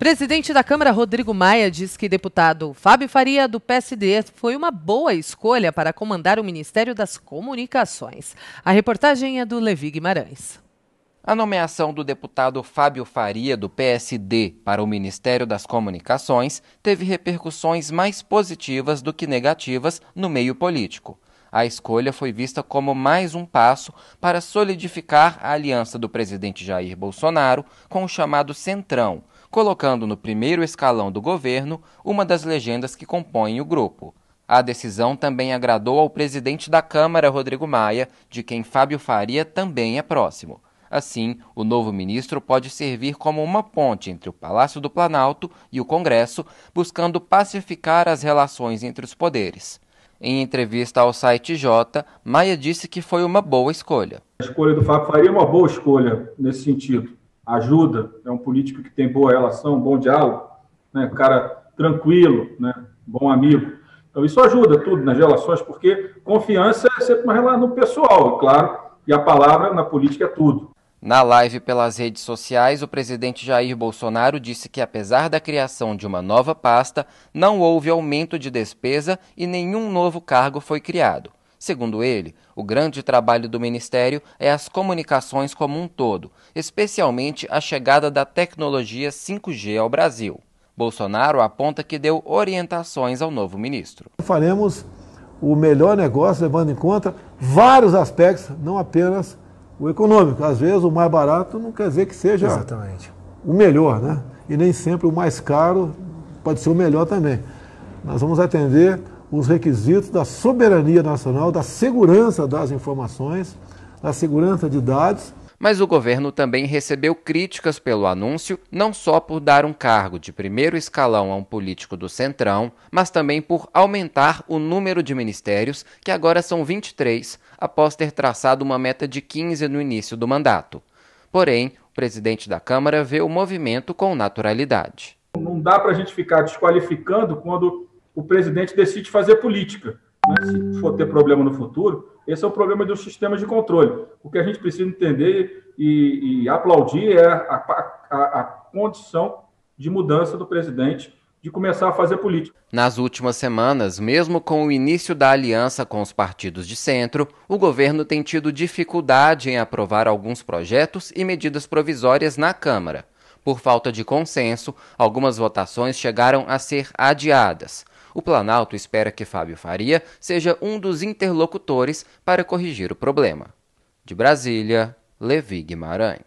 Presidente da Câmara, Rodrigo Maia, diz que deputado Fábio Faria, do PSD, foi uma boa escolha para comandar o Ministério das Comunicações. A reportagem é do Levi Guimarães. A nomeação do deputado Fábio Faria, do PSD, para o Ministério das Comunicações teve repercussões mais positivas do que negativas no meio político. A escolha foi vista como mais um passo para solidificar a aliança do presidente Jair Bolsonaro com o chamado Centrão, colocando no primeiro escalão do governo uma das legendas que compõem o grupo. A decisão também agradou ao presidente da Câmara, Rodrigo Maia, de quem Fábio Faria também é próximo. Assim, o novo ministro pode servir como uma ponte entre o Palácio do Planalto e o Congresso, buscando pacificar as relações entre os poderes. Em entrevista ao site J, Maia disse que foi uma boa escolha. A escolha do Fábio Faria é uma boa escolha nesse sentido ajuda, é um político que tem boa relação, bom diálogo, né? Um cara tranquilo, né? Bom amigo. Então isso ajuda tudo nas relações, porque confiança é sempre uma relação pessoal, é claro, e a palavra na política é tudo. Na live pelas redes sociais, o presidente Jair Bolsonaro disse que, apesar da criação de uma nova pasta, não houve aumento de despesa e nenhum novo cargo foi criado. Segundo ele, o grande trabalho do Ministério é as comunicações como um todo, especialmente a chegada da tecnologia 5G ao Brasil. Bolsonaro aponta que deu orientações ao novo ministro. Faremos o melhor negócio levando em conta vários aspectos, não apenas o econômico. Às vezes o mais barato não quer dizer que seja Exatamente. o melhor, né? E nem sempre o mais caro pode ser o melhor também. Nós vamos atender os requisitos da soberania nacional, da segurança das informações, da segurança de dados. Mas o governo também recebeu críticas pelo anúncio, não só por dar um cargo de primeiro escalão a um político do Centrão, mas também por aumentar o número de ministérios, que agora são 23, após ter traçado uma meta de 15 no início do mandato. Porém, o presidente da Câmara vê o movimento com naturalidade. Não dá para a gente ficar desqualificando quando o presidente decide fazer política. Né? Se for ter problema no futuro, esse é o problema dos sistemas de controle. O que a gente precisa entender e, e aplaudir é a, a, a condição de mudança do presidente de começar a fazer política. Nas últimas semanas, mesmo com o início da aliança com os partidos de centro, o governo tem tido dificuldade em aprovar alguns projetos e medidas provisórias na Câmara. Por falta de consenso, algumas votações chegaram a ser adiadas. O Planalto espera que Fábio Faria seja um dos interlocutores para corrigir o problema. De Brasília, Levi Guimarães.